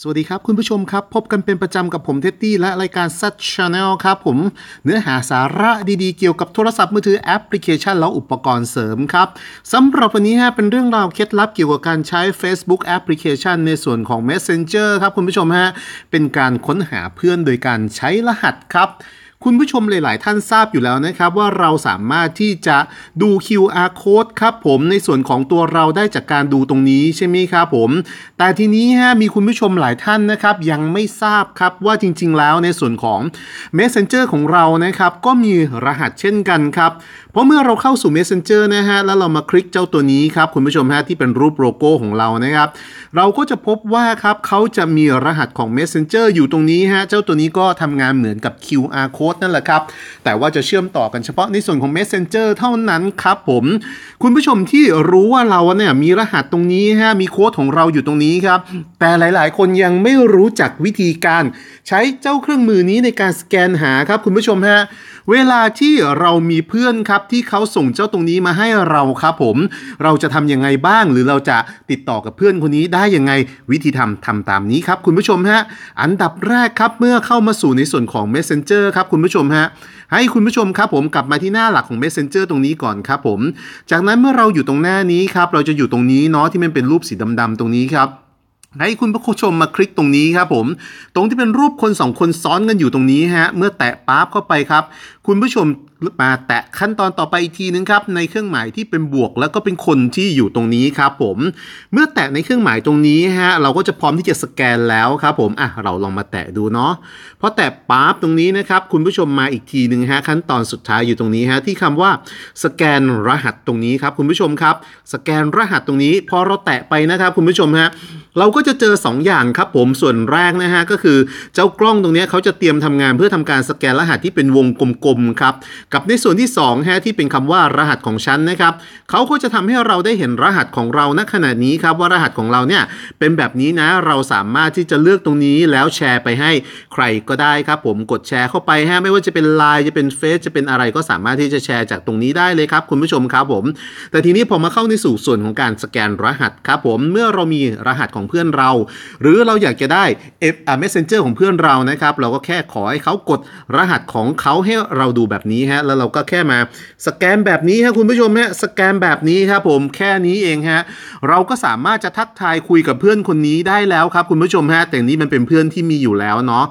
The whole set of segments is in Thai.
สวัสดีครับคุณผู้ชมครับ พบกันเป็นประจำกับผมเท็ดดี้และรายการซัตชาแนลครับ ผมเนื้อหาสาระดีๆเกี่ยวกับโทรศัพท์มือถือแอปพลิเคชัน และอุปกรณ์เสริมครับสำหรับวันนี้ฮะเป็นเรื่องราวเคล็ดลับเกี่ยวกับการใช้ Facebook แอปพลิเคชันในส่วนของ Messenger ครับคุณผู้ชมฮะเป็นการค้นหาเพื่อนโดยการใช้รหัสครับคุณผู้ชมหลาย ๆ ท่านทราบอยู่แล้วนะครับ ว่าเราสามารถที่จะดู QR code ครับผมในส่วนของตัวเราได้จากการดูตรงนี้ใช่ไหมครับผม แต่ทีนี้ฮะมีคุณผู้ชมหลายท่านนะครับ ยังไม่ทราบครับว่าจริง ๆ แล้วในส่วนของ Messenger ของเรานะครับ ก็มีรหัสเช่นกันครับพราะเมื่อเราเข้าสู่ Messenger นะฮะแล้วเรามาคลิกเจ้าตัวนี้ครับคุณผู้ชมฮะที่เป็นรูปโลโก้ของเรานะครับ เราก็จะพบว่าครับเขาจะมีรหัสของ Messenger อยู่ตรงนี้ฮะเจ้าตัวนี้ก็ทำงานเหมือนกับ QR code นั่นแหละครับ แต่ว่าจะเชื่อมต่อกันเฉพาะในส่วนของ Messenger เท่านั้นครับผม คุณผู้ชมที่รู้ว่าเราเนี่ยมีรหัสตรงนี้ฮะมีโค้ดของเราอยู่ตรงนี้ครับแต่หลายๆ คนยังไม่รู้จักวิธีการ ใช้เจ้าเครื่องมือนี้ในการสแกนหาครับคุณผู้ชมฮะเวลาที่เรามีเพื่อนครับที่เขาส่งเจ้าตรงนี้มาให้เราครับผม เราจะทำยังไงบ้าง หรือเราจะติดต่อกับเพื่อนคนนี้ได้ยังไงวิธีทำทำตามนี้ครับคุณผู้ชมฮะ อันดับแรกครับ เมื่อเข้ามาสู่ในส่วนของ Messenger ครับ คุณผู้ชมฮะ ให้คุณผู้ชมครับผมกลับมาที่หน้าหลักของ Messenger ตรงนี้ก่อนครับผม จากนั้นเมื่อเราอยู่ตรงหน้านี้ครับ เราจะอยู่ตรงนี้เนาะที่มันเป็นรูปสีดำๆตรงนี้ครับให้คุณผู้ชมมาคลิกตรงนี้ครับผม ตรงที่เป็นรูปคน 2 คนซ้อนกันอยู่ตรงนี้ฮะเมื่อแตะปั๊บเข้าไปครับคุณผู้ชมมาแตะขั้นตอนต่อไปอีกทีนึงครับในเครื่องหมายที่เป็นบวก แล้วก็เป็นคนที่อยู่ตรงนี้ครับผม เมื่อแตะในเครื่องหมายตรงนี้ฮะเราก็จะพร้อมที่จะสแกนแล้วครับผมอ่ะ เราลองมาแตะดูเนาะพอแตะปั๊บตรงนี้นะครับคุณผู้ชมมาอีกทีหนึ่งฮะขั้นตอนสุดท้ายอยู่ตรงนี้ฮะที่คำว่าสแกนรหัสตรงนี้ครับคุณผู้ชมครับ สแกนรหัสตรงนี้พอเราแตะไปนะครับคุณผู้ชมฮะเราก็จะเจอ 2 อย่างครับผมส่วนแรกนะฮะก็คือเจ้ากล้องตรงนี้เขาจะเตรียมทำงาน เพื่อทำการสแกนรหัสที่เป็นวงกลมมครับกับในส่วนที่2ฮะที่เป็นคำว่า รหัสของฉันนะครับเขาก็จะทำให้เราได้เห็นรหัสของเราณขณะนี้ครับว่ารหัสของเราเนี่ยเป็นแบบนี้นะเราสามารถที่จะเลือกตรงนี้แล้วแชร์ไปให้ใครก็ได้ครับ ผมกดแชร์เข้าไปฮะไม่ว่าจะเป็นไลน์จะเป็นเฟซจะเป็นอะไรก็สามารถที่จะแชร์จากตรงนี้ได้เลยครับ คุณผู้ชมครับผมแต่ทีนี้ผมมาเข้าในสู่ส่วนของการสแกนรหัสครับผมเมื่อเรามีรหัสของเพื่อนเรา หรือเราอยากจะได้อมสเซนเจอร์ของเพื่อนเรานะครับเราก็แค่ขอให้เขากดรหัสของเขาให้เราเราดูแบบนี้ฮะแล้วเราก็แค่มาสแกนแบบนี้ฮะคุณผู้ชมฮะสแกนแบบนี้ครับผมแค่นี้เองฮะเราก็สามารถจะทักทายคุยกับเพื่อนคนนี้ได้แล้วครับคุณผู้ชมฮะแต่นี้มันเป็นเพื่อนที่มีอยู่แล้วเนาะ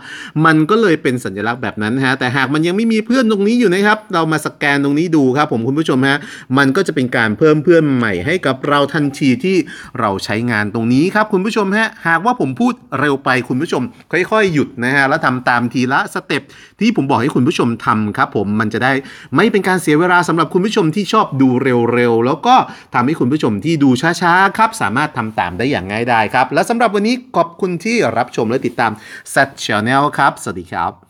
มันก็เลยเป็นสัญลักษณ์แบบนั้นฮะแต่หากมันยังไม่มีเพื่อนตรงนี้อยู่นะครับ เรามาสแกนตรงนี้ดูครับผมคุณผู้ชมฮะมันก็จะเป็นการเพิ่มเพื่อนใหม่ให้กับเราทันทีที่เราใช้งานตรงนี้ครับ คุณผู้ชมฮะหากว่าผมพูดเร็วไปคุณผู้ชมค่อย ๆ หยุดนะฮะแล้วทำตามทีละสเต็ปที่ผมบอกให้คุณผู้ชมทำครับับผมมันจะได้ไม่เป็นการเสียเวลาสำหรับคุณผู้ชมที่ชอบดูเร็วๆ แล้วก็ทำให้คุณผู้ชมที่ดูช้าๆครับ สามารถทำตามได้อย่างง่ายดายครับ และสำหรับวันนี้ ขอบคุณที่รับชมและติดตามแซดชาแนลครับสวัสดีครับ